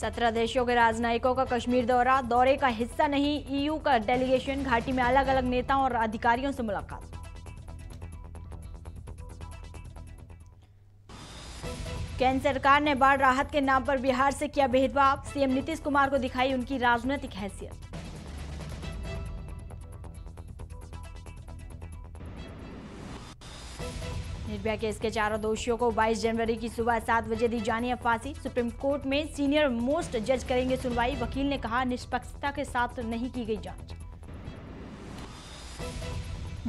सत्रह देशों के राजनयिकों का कश्मीर दौरा दौरे का हिस्सा नहीं ईयू का डेलीगेशन घाटी में अलग अलग नेताओं और अधिकारियों से मुलाकात केंद्र सरकार ने बाढ़ राहत के नाम पर बिहार से किया भेदभाव सीएम नीतीश कुमार को दिखाई उनकी राजनीतिक हैसियत निर्भया केस के चारों दोषियों को 22 जनवरी की सुबह सात बजे दी जानी है फांसी सुप्रीम कोर्ट में सीनियर मोस्ट जज करेंगे सुनवाई वकील ने कहा निष्पक्षता के साथ नहीं की गई जांच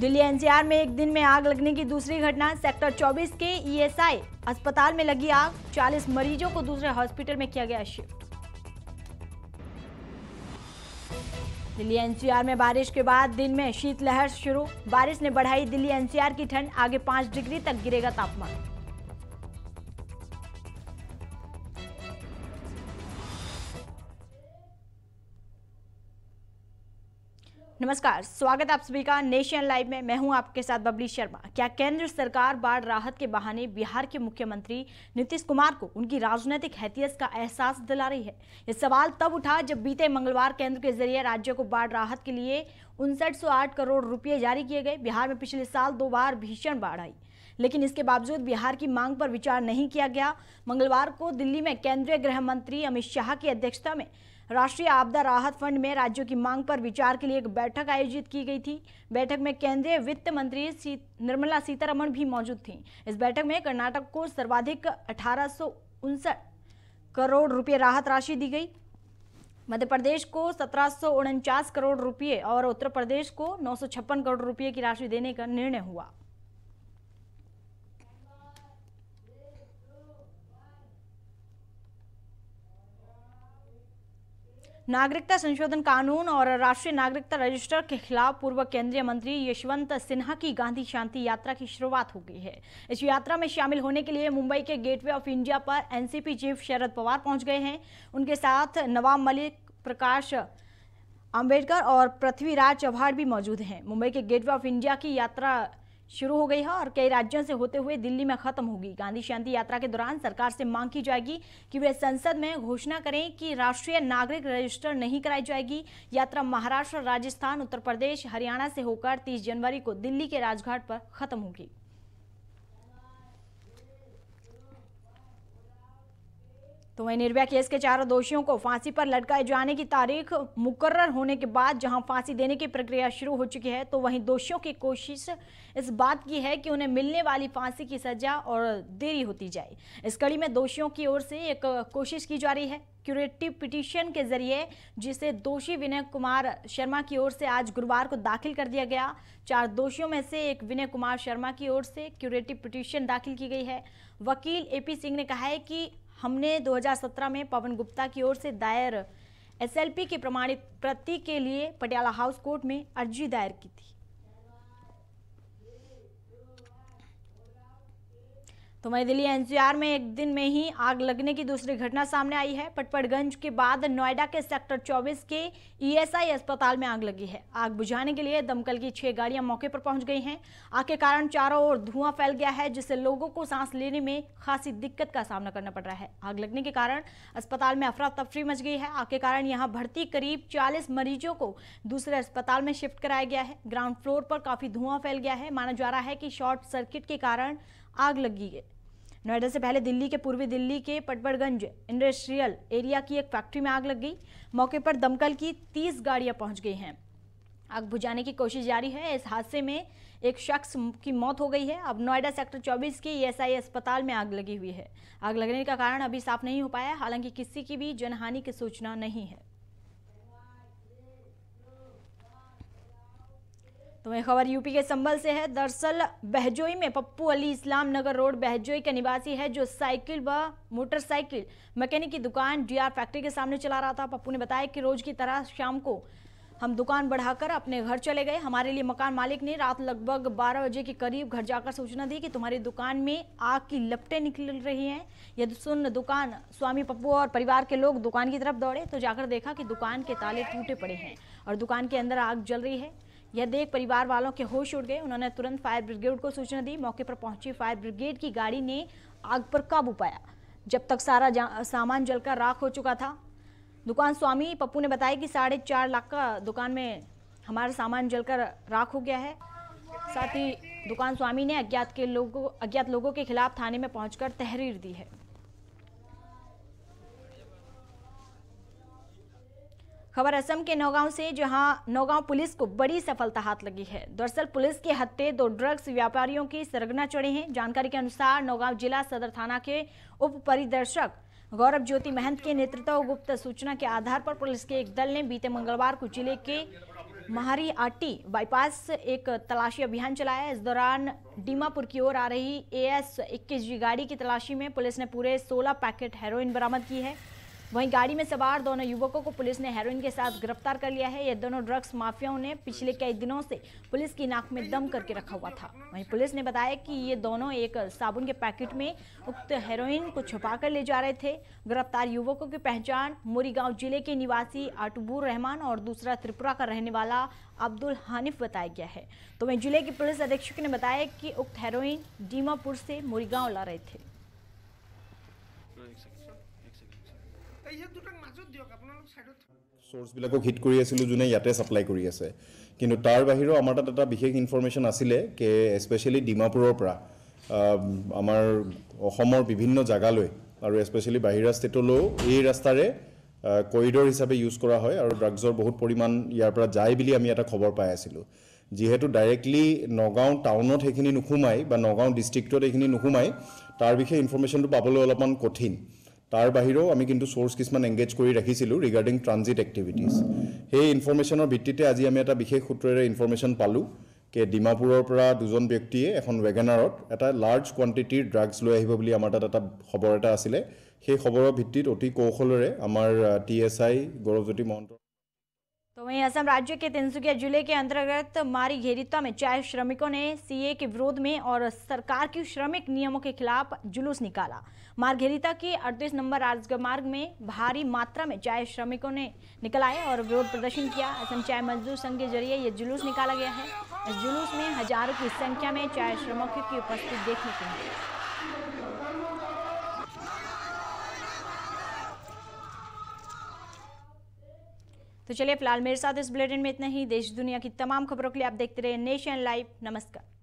दिल्ली एनसीआर में एक दिन में आग लगने की दूसरी घटना सेक्टर 24 के ईएसआई अस्पताल में लगी आग 40 मरीजों को दूसरे हॉस्पिटल में किया गया शिफ्ट दिल्ली एनसीआर में बारिश के बाद दिन में शीतलहर शुरू बारिश ने बढ़ाई दिल्ली एनसीआर की ठंड आगे पाँच डिग्री तक गिरेगा तापमान नमस्कार स्वागत आप सभी का नेशन लाइव में मैं हूं आपके साथ बबली शर्मा क्या केंद्र सरकार बाढ़ राहत के बहाने बिहार के मुख्यमंत्री नीतीश कुमार को उनकी राजनीतिक हैतियत का एहसास दिला रही है ये सवाल तब उठा जब बीते मंगलवार केंद्र के जरिए राज्य को बाढ़ राहत के लिए उनसठ करोड़ रुपये जारी किए गए बिहार में पिछले साल दो बार भीषण बाढ़ आई लेकिन इसके बावजूद बिहार की मांग पर विचार नहीं किया गया मंगलवार को दिल्ली में केंद्रीय गृह मंत्री अमित शाह की अध्यक्षता में राष्ट्रीय आपदा राहत फंड में राज्यों की मांग पर विचार के लिए एक बैठक आयोजित की गई थी बैठक में केंद्रीय वित्त मंत्री सी, निर्मला सीतारमण भी मौजूद थी इस बैठक में कर्नाटक को सर्वाधिक अठारह करोड़ रुपये राहत राशि दी गई मध्य प्रदेश को सत्रह करोड़ रुपये और उत्तर प्रदेश को नौ करोड़ रुपये की राशि देने का निर्णय हुआ नागरिकता संशोधन कानून और राष्ट्रीय नागरिकता रजिस्टर के खिलाफ पूर्व केंद्रीय मंत्री यशवंत सिन्हा की गांधी शांति यात्रा की शुरुआत हो गई है इस यात्रा में शामिल होने के लिए मुंबई के गेटवे ऑफ इंडिया पर एनसीपी चीफ शरद पवार पहुंच गए हैं उनके साथ नवाब मलिक प्रकाश अंबेडकर और पृथ्वीराज चौहान भी मौजूद हैं मुंबई के गेटवे ऑफ इंडिया की यात्रा शुरू हो गई है और कई राज्यों से होते हुए दिल्ली में खत्म होगी गांधी शांति यात्रा के दौरान सरकार से मांग की जाएगी कि वे संसद में घोषणा करें कि राष्ट्रीय नागरिक रजिस्टर नहीं कराई जाएगी यात्रा महाराष्ट्र राजस्थान उत्तर प्रदेश हरियाणा से होकर 30 जनवरी को दिल्ली के राजघाट पर खत्म होगी तो वहीं निर्भया केस के चारों दोषियों को फांसी पर लटकाए जाने की तारीख मुकर्र होने के बाद जहां फांसी देने की प्रक्रिया शुरू हो चुकी है तो वहीं दोषियों की कोशिश इस बात की है कि उन्हें मिलने वाली फांसी की सजा और देरी होती जाए इस कड़ी में दोषियों की ओर से एक कोशिश की जा रही है क्यूरेटिव पिटिशन के जरिए जिसे दोषी विनय कुमार शर्मा की ओर से आज गुरुवार को दाखिल कर दिया गया चार दोषियों में से एक विनय कुमार शर्मा की ओर से क्यूरेटिव पिटिशन दाखिल की गई है वकील एपी सिंह ने कहा है कि हमने 2017 में पवन गुप्ता की ओर से दायर एसएलपी के प्रमाणित प्रति के लिए पटियाला हाउस कोर्ट में अर्जी दायर की थी तो मई दिल्ली एनसीआर में एक दिन में ही आग लगने की दूसरी घटना सामने आई है पटपटगंज के बाद नोएडा के सेक्टर 24 के ईएसआई अस्पताल में आग लगी है आग बुझाने के लिए दमकल की छह गाड़ियां मौके पर पहुंच गई हैं आग के कारण चारों ओर धुआं फैल गया है जिससे लोगों को सांस लेने में खासी दिक्कत का सामना करना पड़ रहा है आग लगने के कारण अस्पताल में अफरा तफरी मच गई है आग के कारण यहाँ भर्ती करीब चालीस मरीजों को दूसरे अस्पताल में शिफ्ट कराया गया है ग्राउंड फ्लोर पर काफी धुआं फैल गया है माना जा रहा है कि शॉर्ट सर्किट के कारण आग लगी है नोएडा से पहले दिल्ली के पूर्वी दिल्ली के पटवड़गंज इंडस्ट्रियल एरिया की एक फैक्ट्री में आग लग गई मौके पर दमकल की तीस गाड़ियां पहुंच गई हैं आग बुझाने की कोशिश जारी है इस हादसे में एक शख्स की मौत हो गई है अब नोएडा सेक्टर 24 के ईएसआई e अस्पताल में आग लगी हुई है आग लगने का कारण अभी साफ नहीं हो पाया हालांकि किसी की भी जनहानि की सूचना नहीं है तो वही खबर यूपी के संबल से है दरअसल बहजोई में पप्पू अली इस्लाम नगर रोड बहजोई का निवासी है जो साइकिल व मोटरसाइकिल मैकेनिक की दुकान डीआर फैक्ट्री के सामने चला रहा था पप्पू ने बताया कि रोज की तरह शाम को हम दुकान बढ़ाकर अपने घर चले गए हमारे लिए मकान मालिक ने रात लगभग 12 बजे के करीब घर जाकर सूचना दी कि तुम्हारी दुकान में आग की लपटें निकल रही हैं यह सुन दुकान स्वामी पप्पू और परिवार के लोग दुकान की तरफ दौड़े तो जाकर देखा कि दुकान के ताले टूटे पड़े हैं और दुकान के अंदर आग जल रही है यह देख परिवार वालों के होश उड़ गए उन्होंने तुरंत फायर ब्रिगेड को सूचना दी मौके पर पहुंची फायर ब्रिगेड की गाड़ी ने आग पर काबू पाया जब तक सारा सामान जलकर राख हो चुका था दुकान स्वामी पप्पू ने बताया कि साढ़े चार लाख का दुकान में हमारा सामान जलकर राख हो गया है साथ ही दुकान स्वामी ने अज्ञात के लोगों अज्ञात लोगों के खिलाफ थाने में पहुंचकर तहरीर दी है खबर असम के नौगांव से जहां नौगांव पुलिस को बड़ी सफलता हाथ लगी है दरअसल पुलिस के हत्ते दो ड्रग्स व्यापारियों की सरगना चढ़े हैं जानकारी के अनुसार नौगांव जिला सदर थाना के उप परिदर्शक गौरव ज्योति महंत के नेतृत्व गुप्त सूचना के आधार पर पुलिस के एक दल ने बीते मंगलवार को जिले के महारी आटी बाईपास एक तलाशी अभियान चलाया इस दौरान डीमापुर की ओर आ रही ए एस इक्कीस जी गाड़ी की तलाशी में पुलिस ने पूरे सोलह पैकेट हेरोइन बरामद की है वहीं गाड़ी में सवार दोनों युवकों को पुलिस ने हेरोइन के साथ गिरफ्तार कर लिया है ये दोनों ड्रग्स माफियाओं ने पिछले कई दिनों से पुलिस की नाक में दम करके रखा हुआ था वहीं पुलिस ने बताया कि ये दोनों एक साबुन के पैकेट में उक्त हेरोइन को छुपा कर ले जा रहे थे गिरफ्तार युवकों की पहचान मोरीगांव जिले के निवासी अटबूर रहमान और दूसरा त्रिपुरा का रहने वाला अब्दुल हानिफ बताया गया है तो वहीं जिले के पुलिस अधीक्षक ने बताया कि उक्त हेरोइन डीमापुर से मोरीगांव ला रहे थे চ'ৰ্চবিলাকক হিট কৰি আছিলোঁ যোনে ইয়াতে ছাপ্লাই কৰি আছে কিন্তু তাৰ বাহিৰেও আমাৰ তাত এটা বিশেষ ইনফৰ্মেশ্যন আছিলে কে স্পেচিয়েলি ডিমাপুৰৰ পৰা আমাৰ অসমৰ বিভিন্ন জেগালৈ আৰু স্পেচিয়েলি বাহিৰা ষ্টেটলৈও এই ৰাস্তাৰে কৰিডৰ হিচাপে ইউজ কৰা হয় আৰু ড্ৰাগছৰ বহুত পৰিমাণ ইয়াৰ পৰা যায় বুলি আমি এটা খবৰ পাই আছিলোঁ যিহেতু ডাইৰেক্টলি নগাঁও টাউনত সেইখিনি নোসোমায় বা নগাঁও ডিষ্ট্ৰিক্টত সেইখিনি নোসোমায় তাৰ বিষয়ে ইনফৰমেশ্যনটো পাবলৈ অলপমান কঠিন তাৰ বাহিৰেও আমি কিন্তু চ'ৰ্চ কিছুমান এংগেজ কৰি ৰাখিছিলোঁ ৰিগাৰ্ডিং ট্ৰানজিট এক্টিভিটিজ সেই ইনফৰ্মেশ্যনৰ ভিত্তিতে আজি আমি এটা বিশেষ সূত্ৰেৰে ইনফৰ্মেশ্যন পালোঁ কে ডিমাপুৰৰ পৰা দুজন ব্যক্তিয়ে এখন ৱেগেনাৰত এটা লাৰ্জ কোৱাণ্টিটিৰ ড্ৰাগছ লৈ আহিব বুলি আমাৰ তাত এটা খবৰ এটা আছিলে সেই খবৰৰ ভিত্তিত অতি কৌশলেৰে আমাৰ T S I Gauravjyoti Mahanta तो वहीं असम राज्य के तिनसुकिया जिले के अंतर्गत मारी घेरिता में चाय श्रमिकों ने सीए के विरोध में और सरकार की श्रमिक नियमों के खिलाफ जुलूस निकाला मारघेरिता के 38 नंबर राजमार्ग में भारी मात्रा में चाय श्रमिकों ने निकलाए और विरोध प्रदर्शन किया असम चाय मजदूर संघ के जरिए यह जुलूस निकाला गया है इस जुलूस में हजारों की संख्या में चाय श्रमिकों की उपस्थिति देखने को मिली तो चलिए फिलहाल मेरे साथ इस बुलेटिन में इतना ही देश दुनिया की तमाम खबरों के लिए आप देखते रहे नेशन लाइव नमस्कार